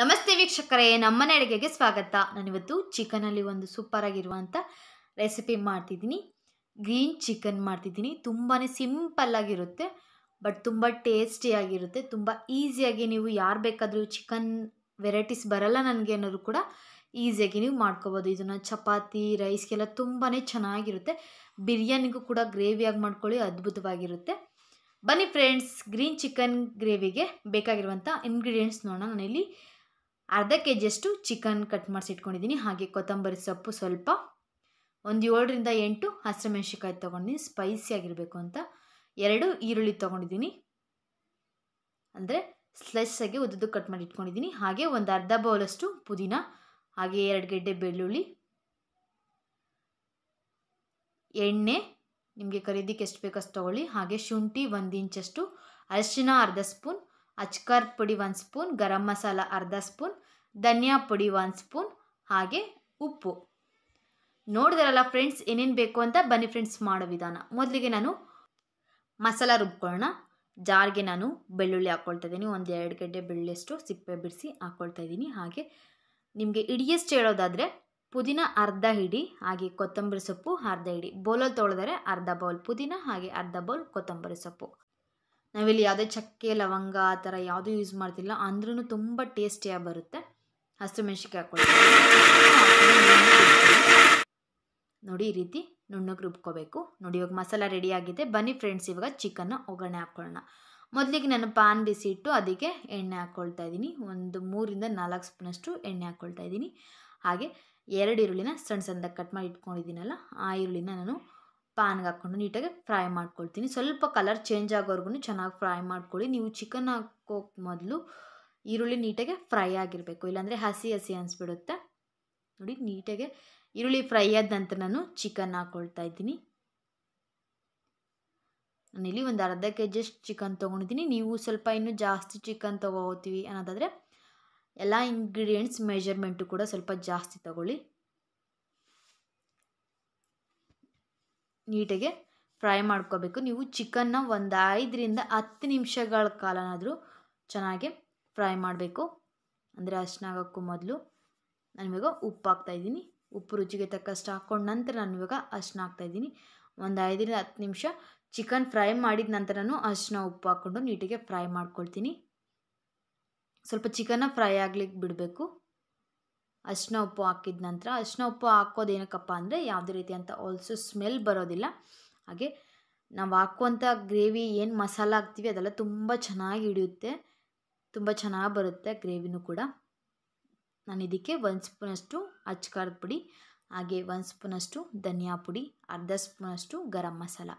ನಮಸ್ತೆ ವೀಕ್ಷಕರೇ ನಮ್ಮನೆ ಅಡುಗೆಗೆ ಸ್ವಾಗತ ನಾನಿವತ್ತು ಚಿಕನಲ್ಲಿ ಒಂದು ಸೂಪರಾಗಿರುವಂಥ ರೆಸಿಪಿ ಮಾಡ್ತಿದ್ದೀನಿ ಗ್ರೀನ್ ಚಿಕನ್ ಮಾಡ್ತಿದ್ದೀನಿ ತುಂಬಾ ಸಿಂಪಲ್ಲಾಗಿರುತ್ತೆ ಬಟ್ ತುಂಬ ಟೇಸ್ಟಿಯಾಗಿರುತ್ತೆ ತುಂಬ ಈಸಿಯಾಗಿ ನೀವು ಯಾರು ಬೇಕಾದರೂ ಚಿಕನ್ ವೆರೈಟೀಸ್ ಬರಲ್ಲ ನನಗೆ ಅನ್ನೋರು ಕೂಡ ಈಸಿಯಾಗಿ ನೀವು ಮಾಡ್ಕೋಬೋದು ಇದನ್ನು ಚಪಾತಿ ರೈಸ್ಗೆಲ್ಲ ತುಂಬಾ ಚೆನ್ನಾಗಿರುತ್ತೆ ಬಿರಿಯಾನಿಗೂ ಕೂಡ ಗ್ರೇವಿಯಾಗಿ ಮಾಡ್ಕೊಳ್ಳಿ ಅದ್ಭುತವಾಗಿರುತ್ತೆ ಬನ್ನಿ ಫ್ರೆಂಡ್ಸ್ ಗ್ರೀನ್ ಚಿಕನ್ ಗ್ರೇವಿಗೆ ಬೇಕಾಗಿರುವಂಥ ಇಂಗ್ರೀಡಿಯೆಂಟ್ಸ್ ನೋಡೋಣ ನಾನಿಲ್ಲಿ ಅರ್ಧ ಕೆ ಜಿಯಷ್ಟು ಚಿಕನ್ ಕಟ್ ಮಾಡಿಸಿಟ್ಕೊಂಡಿದ್ದೀನಿ ಹಾಗೆ ಕೊತ್ತಂಬರಿ ಸೊಪ್ಪು ಸ್ವಲ್ಪ ಒಂದು ಏಳರಿಂದ ಎಂಟು ಹಸಿಮೆಣ್ಸಿಕಾಯಿ ತೊಗೊಂಡಿದ್ದೀನಿ ಸ್ಪೈಸಿಯಾಗಿರಬೇಕು ಅಂತ ಎರಡು ಈರುಳ್ಳಿ ತೊಗೊಂಡಿದ್ದೀನಿ ಅಂದರೆ ಸ್ಲೈಸಾಗಿ ಉದ್ದದ್ದು ಕಟ್ ಮಾಡಿ ಇಟ್ಕೊಂಡಿದ್ದೀನಿ ಹಾಗೆ ಒಂದು ಅರ್ಧ ಬೌಲಷ್ಟು ಪುದೀನ ಹಾಗೆ ಎರಡು ಗೆಡ್ಡೆ ಬೆಳ್ಳುಳ್ಳಿ ಎಣ್ಣೆ ನಿಮಗೆ ಖರೀದಿಕ್ಕೆ ಎಷ್ಟು ಬೇಕಷ್ಟು ತೊಗೊಳ್ಳಿ ಹಾಗೆ ಶುಂಠಿ ಒಂದು ಇಂಚಷ್ಟು ಅರಿಶಿನ ಅರ್ಧ ಸ್ಪೂನ್ ಅಜ್ಕರ್ ಪುಡಿ ಒಂದು ಸ್ಪೂನ್ ಗರಂ ಮಸಾಲ ಅರ್ಧ ಸ್ಪೂನ್ ಧನಿಯಾ ಪುಡಿ ಒಂದು ಸ್ಪೂನ್ ಹಾಗೆ ಉಪ್ಪು ನೋಡಿದ್ರಲ್ಲ ಫ್ರೆಂಡ್ಸ್ ಏನೇನು ಬೇಕು ಅಂತ ಬನ್ನಿ ಫ್ರೆಂಡ್ಸ್ ಮಾಡೋ ವಿಧಾನ ಮೊದಲಿಗೆ ನಾನು ಮಸಾಲ ರುಬ್ಕೊಳ್ಳೋಣ ಜಾರಿಗೆ ನಾನು ಬೆಳ್ಳುಳ್ಳಿ ಹಾಕ್ಕೊಳ್ತಾ ಇದ್ದೀನಿ ಒಂದು ಎರಡು ಗಂಟೆ ಬೆಳ್ಳಿಯಷ್ಟು ಸಿಪ್ಪೆ ಬಿಡಿಸಿ ಹಾಕ್ಕೊಳ್ತಾ ಇದ್ದೀನಿ ಹಾಗೆ ನಿಮಗೆ ಇಡಿಯಷ್ಟು ಹೇಳೋದಾದರೆ ಪುದೀನ ಅರ್ಧ ಹಿಡಿ ಹಾಗೆ ಕೊತ್ತಂಬರಿ ಸೊಪ್ಪು ಅರ್ಧ ಹಿಡಿ ಬೌಲಲ್ಲಿ ತೊಳೆದರೆ ಅರ್ಧ ಬೌಲ್ ಪುದೀನ ಹಾಗೆ ಅರ್ಧ ಬೌಲ್ ಕೊತ್ತಂಬರಿ ಸೊಪ್ಪು ನಾವಿಲ್ಲಿ ಯಾವುದೇ ಚಕ್ಕೆ ಲವಂಗ ಆ ಥರ ಯಾವುದೂ ಯೂಸ್ ಮಾಡ್ತಿಲ್ಲ ಅಂದ್ರೂ ತುಂಬ ಟೇಸ್ಟಿಯಾಗಿ ಬರುತ್ತೆ ಹಸಿರು ಮೆಣಸಿಕಾಯಿ ನೋಡಿ ಈ ರೀತಿ ನುಣ್ಣಗೆ ರುಬ್ಕೋಬೇಕು ನೋಡಿ ಇವಾಗ ಮಸಾಲ ರೆಡಿಯಾಗಿದೆ ಬನ್ನಿ ಫ್ರೆಂಡ್ಸ್ ಇವಾಗ ಚಿಕನ್ನ ಒಗ್ಗರಣೆ ಹಾಕ್ಕೊಳ್ಳೋಣ ಮೊದಲಿಗೆ ನಾನು ಪಾನ್ ಬಿಸಿ ಇಟ್ಟು ಅದಕ್ಕೆ ಎಣ್ಣೆ ಹಾಕ್ಕೊಳ್ತಾ ಇದ್ದೀನಿ ಒಂದು ಮೂರಿಂದ ನಾಲ್ಕು ಸ್ಪೂನಷ್ಟು ಎಣ್ಣೆ ಹಾಕ್ಕೊಳ್ತಾ ಇದ್ದೀನಿ ಹಾಗೆ ಎರಡು ಈರುಳ್ಳಿನ ಸಣ್ಣ ಸಣ್ಣದಾಗಿ ಕಟ್ ಮಾಡಿ ಇಟ್ಕೊಂಡಿದ್ದೀನಲ್ಲ ಆ ಈರುಳ್ಳಿನ ನಾನು ಪ್ಯಾನ್ಗೆ ಹಾಕ್ಕೊಂಡು ನೀಟಾಗಿ ಫ್ರೈ ಮಾಡ್ಕೊಳ್ತೀನಿ ಸ್ವಲ್ಪ ಕಲರ್ ಚೇಂಜ್ ಆಗೋರ್ಗು ಚೆನ್ನಾಗಿ ಫ್ರೈ ಮಾಡ್ಕೊಳ್ಳಿ ನೀವು ಚಿಕನ್ ಹಾಕೋಕೆ ಮೊದಲು ಈರುಳ್ಳಿ ನೀಟಾಗೆ ಫ್ರೈ ಆಗಿರಬೇಕು ಇಲ್ಲಾಂದರೆ ಹಸಿ ಹಸಿ ಅನಿಸ್ಬಿಡುತ್ತೆ ನೋಡಿ ನೀಟಾಗೆ ಈರುಳ್ಳಿ ಫ್ರೈ ಆದ ನಂತರ ನಾನು ಚಿಕನ್ ಹಾಕ್ಕೊಳ್ತಾ ಇದ್ದೀನಿ ನಾನಿಲ್ಲಿ ಒಂದು ಅರ್ಧ ಕೆ ಜಿಯಷ್ಟು ಚಿಕನ್ ತೊಗೊಂಡಿದ್ದೀನಿ ನೀವು ಸ್ವಲ್ಪ ಇನ್ನೂ ಜಾಸ್ತಿ ಚಿಕನ್ ತೊಗೋತೀವಿ ಅನ್ನೋದಾದರೆ ಎಲ್ಲ ಇಂಗ್ರೀಡಿಯೆಂಟ್ಸ್ ಮೆಜರ್ಮೆಂಟು ಕೂಡ ಸ್ವಲ್ಪ ಜಾಸ್ತಿ ತೊಗೊಳ್ಳಿ ನೀಟಾಗೆ ಫ್ರೈ ಮಾಡ್ಕೋಬೇಕು ನೀವು ಚಿಕನ್ನ ಒಂದು ಐದರಿಂದ ಹತ್ತು ನಿಮಿಷಗಳ ಕಾಲನಾದರೂ ಚೆನ್ನಾಗಿ ಫ್ರೈ ಮಾಡಬೇಕು ಅಂದರೆ ಆಗೋಕ್ಕೂ ಮೊದಲು ನಾನಿವಾಗ ಉಪ್ಪು ಹಾಕ್ತಾಯಿದ್ದೀನಿ ಉಪ್ಪು ರುಚಿಗೆ ತಕ್ಕಷ್ಟು ಹಾಕ್ಕೊಂಡು ನಂತರ ನಾನು ಇವಾಗ ಅಷ್ಟನ್ನ ಹಾಕ್ತಾಯಿದ್ದೀನಿ ಒಂದು ಐದರಿಂದ ಹತ್ತು ನಿಮಿಷ ಚಿಕನ್ ಫ್ರೈ ಮಾಡಿದ ನಂತರನೂ ಅಷ್ಟನ್ನ ಉಪ್ಪು ಹಾಕ್ಕೊಂಡು ನೀಟಿಗೆ ಫ್ರೈ ಮಾಡ್ಕೊಳ್ತೀನಿ ಸ್ವಲ್ಪ ಚಿಕನ್ನ ಫ್ರೈ ಆಗ್ಲಿಕ್ಕೆ ಬಿಡಬೇಕು ಅರಿಶಿನ ಉಪ್ಪು ಹಾಕಿದ ನಂತರ ಅರಿಶಿನ ಉಪ್ಪು ಹಾಕೋದು ಏನಕ್ಕಪ್ಪ ಅಂದರೆ ಯಾವುದೇ ರೀತಿ ಅಂತ ಆಲ್ಸೋ ಸ್ಮೆಲ್ ಬರೋದಿಲ್ಲ ಹಾಗೆ ನಾವು ಹಾಕುವಂಥ ಗ್ರೇವಿ ಏನು ಮಸಾಲ ಹಾಕ್ತೀವಿ ಅದೆಲ್ಲ ತುಂಬ ಚೆನ್ನಾಗಿ ಹಿಡಿಯುತ್ತೆ ತುಂಬ ಚೆನ್ನಾಗಿ ಬರುತ್ತೆ ಗ್ರೇವಿನೂ ಕೂಡ ನಾನು ಇದಕ್ಕೆ ಒಂದು ಸ್ಪೂನಷ್ಟು ಅಚ್ಚ ಪುಡಿ ಹಾಗೆ ಒಂದು ಸ್ಪೂನಷ್ಟು ಧನಿಯಾ ಪುಡಿ ಅರ್ಧ ಸ್ಪೂನಷ್ಟು ಗರಂ ಮಸಾಲ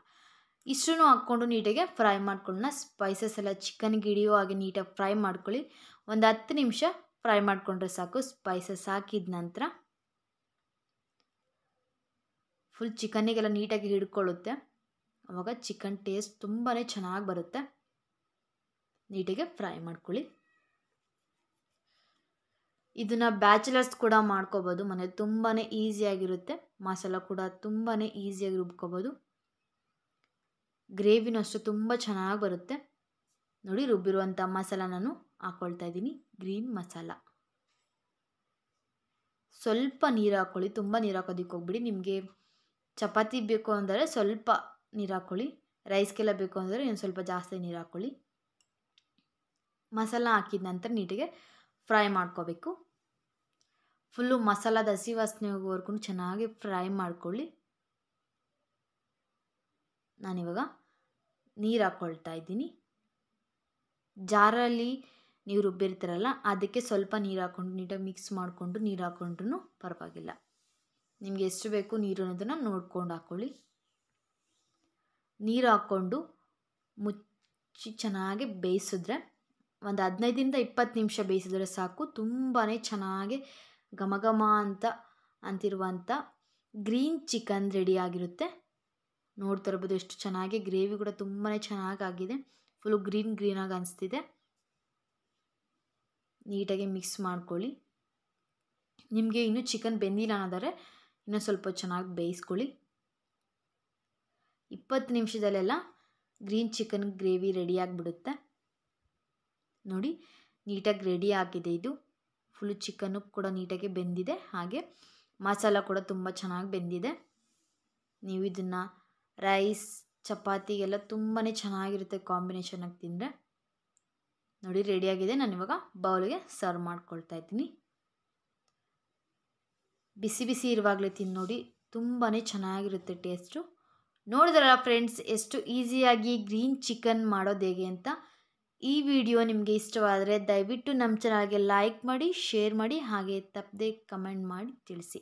ಇಷ್ಟನ್ನು ಹಾಕ್ಕೊಂಡು ನೀಟಾಗೆ ಫ್ರೈ ಮಾಡ್ಕೊಳ್ಳೋಣ ಸ್ಪೈಸಸ್ ಎಲ್ಲ ಚಿಕನ್ಗೆ ಹಿಡಿಯೋ ಹಾಗೆ ನೀಟಾಗಿ ಫ್ರೈ ಮಾಡ್ಕೊಳ್ಳಿ ಒಂದು ಹತ್ತು ನಿಮಿಷ ಫ್ರೈ ಮಾಡಿಕೊಂಡ್ರೆ ಸಾಕು ಸ್ಪೈಸಸ್ ಹಾಕಿದ ನಂತರ ಫುಲ್ ಚಿಕನ್ನಿಗೆಲ್ಲ ನೀಟಾಗಿ ಹಿಡ್ಕೊಳ್ಳುತ್ತೆ ಆವಾಗ ಚಿಕನ್ ಟೇಸ್ಟ್ ತುಂಬಾ ಚೆನ್ನಾಗಿ ಬರುತ್ತೆ ನೀಟಿಗೆ ಫ್ರೈ ಮಾಡ್ಕೊಳ್ಳಿ ಇದನ್ನು ಬ್ಯಾಚುಲರ್ಸ್ ಕೂಡ ಮಾಡ್ಕೋಬೋದು ಮನೆ ತುಂಬಾ ಈಸಿಯಾಗಿರುತ್ತೆ ಮಸಾಲ ಕೂಡ ತುಂಬಾ ಈಸಿಯಾಗಿ ರುಬ್ಕೋಬೋದು ಗ್ರೇವಿನೂ ಅಷ್ಟು ತುಂಬ ಚೆನ್ನಾಗಿ ಬರುತ್ತೆ ನೋಡಿ ರುಬ್ಬಿರುವಂಥ ಮಸಾಲ ನಾನು ಹಾಕ್ಕೊಳ್ತಾ ಇದ್ದೀನಿ ಗ್ರೀನ್ ಮಸಾಲ ಸ್ವಲ್ಪ ನೀರು ಹಾಕ್ಕೊಳ್ಳಿ ತುಂಬ ನೀರು ಹಾಕೋದಕ್ಕೆ ಹೋಗ್ಬಿಡಿ ನಿಮಗೆ ಚಪಾತಿ ಬೇಕು ಅಂದರೆ ಸ್ವಲ್ಪ ನೀರು ಹಾಕ್ಕೊಳ್ಳಿ ರೈಸ್ಗೆಲ್ಲ ಬೇಕು ಅಂದರೆ ಇನ್ನು ಸ್ವಲ್ಪ ಜಾಸ್ತಿ ನೀರು ಹಾಕ್ಕೊಳ್ಳಿ ಮಸಾಲ ಹಾಕಿದ ನಂತರ ನೀಟಿಗೆ ಫ್ರೈ ಮಾಡ್ಕೋಬೇಕು ಫುಲ್ಲು ಮಸಾಲ ಹಸಿ ವಾಸನೆ ಹೋಗೋವರೆಗೂ ಚೆನ್ನಾಗಿ ಫ್ರೈ ಮಾಡ್ಕೊಳ್ಳಿ ನಾನಿವಾಗ ನೀರು ಹಾಕ್ಕೊಳ್ತಾ ಇದ್ದೀನಿ ಜಾರಲ್ಲಿ ನೀವು ರುಬ್ಬಿರ್ತೀರಲ್ಲ ಅದಕ್ಕೆ ಸ್ವಲ್ಪ ನೀರು ಹಾಕ್ಕೊಂಡು ನೀಟಾಗಿ ಮಿಕ್ಸ್ ಮಾಡಿಕೊಂಡು ನೀರು ಹಾಕ್ಕೊಂಡ್ರೂ ಪರವಾಗಿಲ್ಲ ನಿಮಗೆ ಎಷ್ಟು ಬೇಕು ನೀರು ಅನ್ನೋದನ್ನು ನೋಡ್ಕೊಂಡು ಹಾಕ್ಕೊಳ್ಳಿ ನೀರು ಹಾಕ್ಕೊಂಡು ಮುಚ್ಚಿ ಚೆನ್ನಾಗಿ ಬೇಯಿಸಿದ್ರೆ ಒಂದು ಹದಿನೈದರಿಂದ ಇಪ್ಪತ್ತು ನಿಮಿಷ ಬೇಯಿಸಿದ್ರೆ ಸಾಕು ತುಂಬಾ ಚೆನ್ನಾಗಿ ಘಮ ಘಮ ಅಂತ ಅಂತಿರುವಂಥ ಗ್ರೀನ್ ಚಿಕನ್ ರೆಡಿಯಾಗಿರುತ್ತೆ ನೋಡ್ತಾ ಇರ್ಬೋದು ಎಷ್ಟು ಚೆನ್ನಾಗಿ ಗ್ರೇವಿ ಕೂಡ ತುಂಬಾ ಚೆನ್ನಾಗಾಗಿದೆ ಫುಲ್ಲು ಗ್ರೀನ್ ಗ್ರೀನಾಗಿ ಅನಿಸ್ತಿದೆ ನೀಟಾಗಿ ಮಿಕ್ಸ್ ಮಾಡ್ಕೊಳ್ಳಿ ನಿಮಗೆ ಇನ್ನೂ ಚಿಕನ್ ಬೆಂದಿಲ್ಲ ಅನ್ನೋದಾದರೆ ಇನ್ನೂ ಸ್ವಲ್ಪ ಚೆನ್ನಾಗಿ ಬೇಯಿಸ್ಕೊಳ್ಳಿ ಇಪ್ಪತ್ತು ನಿಮಿಷದಲ್ಲೆಲ್ಲ ಗ್ರೀನ್ ಚಿಕನ್ ಗ್ರೇವಿ ರೆಡಿ ಆಗಿಬಿಡುತ್ತೆ ನೋಡಿ ನೀಟಾಗಿ ರೆಡಿ ಆಗಿದೆ ಇದು ಫುಲ್ ಚಿಕನ್ನು ಕೂಡ ನೀಟಾಗಿ ಬೆಂದಿದೆ ಹಾಗೆ ಮಸಾಲ ಕೂಡ ತುಂಬ ಚೆನ್ನಾಗಿ ಬೆಂದಿದೆ ನೀವು ಇದನ್ನು ರೈಸ್ ಚಪಾತಿಗೆಲ್ಲ ತುಂಬಾ ಚೆನ್ನಾಗಿರುತ್ತೆ ಕಾಂಬಿನೇಷನಾಗಿ ತಿಂದರೆ ನೋಡಿ ರೆಡಿಯಾಗಿದೆ ನಾನು ಇವಾಗ ಬೌಲಿಗೆ ಸರ್ವ್ ಮಾಡ್ಕೊಳ್ತಾ ಇದ್ದೀನಿ ಬಿಸಿ ಬಿಸಿ ಇರುವಾಗಲೇ ತಿಂದು ನೋಡಿ ತುಂಬಾ ಚೆನ್ನಾಗಿರುತ್ತೆ ಟೇಸ್ಟು ನೋಡಿದ್ರಲ್ಲ ಫ್ರೆಂಡ್ಸ್ ಎಷ್ಟು ಈಸಿಯಾಗಿ ಗ್ರೀನ್ ಚಿಕನ್ ಮಾಡೋದು ಹೇಗೆ ಅಂತ ಈ ವಿಡಿಯೋ ನಿಮಗೆ ಇಷ್ಟವಾದರೆ ದಯವಿಟ್ಟು ನಮ್ಮ ಚಾನಲ್ಗೆ ಲೈಕ್ ಮಾಡಿ ಶೇರ್ ಮಾಡಿ ಹಾಗೆ ತಪ್ಪದೆ ಕಮೆಂಟ್ ಮಾಡಿ ತಿಳಿಸಿ